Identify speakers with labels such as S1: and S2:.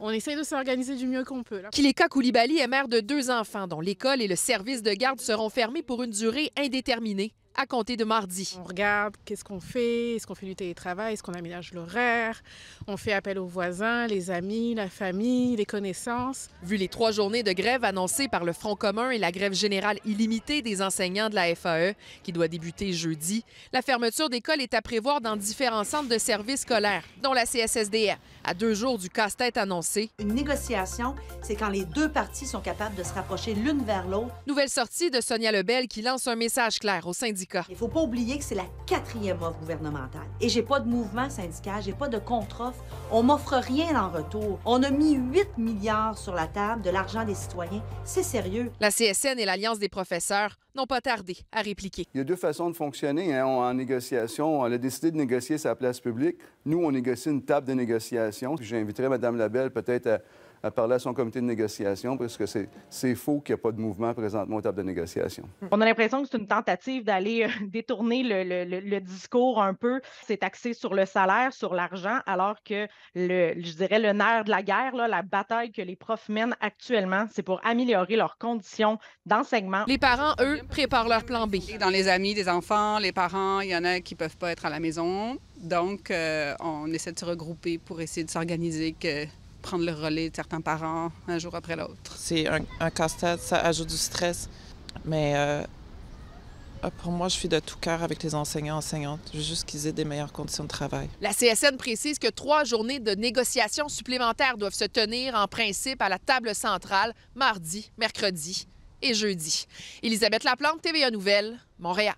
S1: on essaie de s'organiser du mieux qu'on peut. Là. Kileka Koulibaly est mère de deux enfants dont l'école et le service de garde seront fermés pour une durée indéterminée à compter de mardi. On regarde qu'est-ce qu'on fait, est-ce qu'on fait du télétravail, est-ce qu'on aménage l'horaire, on fait appel aux voisins, les amis, la famille, les connaissances. Vu les trois journées de grève annoncées par le Front commun et la grève générale illimitée des enseignants de la FAE, qui doit débuter jeudi, la fermeture d'école est à prévoir dans différents centres de services scolaires, dont la CSSDR, à deux jours du casse-tête annoncé. Une négociation, c'est quand les deux parties sont capables de se rapprocher l'une vers l'autre. Nouvelle sortie de Sonia Lebel qui lance un message clair au syndicat il faut pas oublier que c'est la quatrième offre gouvernementale. Et j'ai pas de mouvement syndical, j'ai pas de contre-offre. On m'offre rien en retour. On a mis 8 milliards sur la table de l'argent des citoyens. C'est sérieux. La CSN et l'Alliance des professeurs
S2: n'ont pas tardé à répliquer. Il y a deux façons de fonctionner hein. en négociation. On a décidé de négocier sa place publique. Nous, on négocie une table de négociation. J'inviterai Mme Labelle peut-être à parler à son comité de négociation parce que c'est faux qu'il n'y a pas de mouvement présentement aux tables de négociation.
S3: On a l'impression que c'est une tentative d'aller euh, détourner le, discours un peu. C'est axé sur le salaire, sur l'argent, alors que le, je dirais le nerf de la guerre, la bataille que les profs mènent actuellement, c'est pour améliorer leurs conditions d'enseignement. Les parents, eux, prépare leur plan B. Dans les amis, des enfants, les parents, il y en a qui peuvent
S4: pas être à la maison. Donc, euh, on essaie de se regrouper pour essayer de s'organiser, que prendre le relais de certains parents un jour après l'autre.
S5: C'est un, casse-tête, ça ajoute du stress. Mais euh, ah, pour moi, je suis de tout cœur avec les enseignants enseignantes. Je veux juste qu'ils aient des meilleures conditions de travail.
S1: La CSN précise que trois journées de négociations supplémentaires doivent se tenir en principe à la table centrale mardi, mercredi et jeudi. Elisabeth Laplante, TVA Nouvelle, Montréal.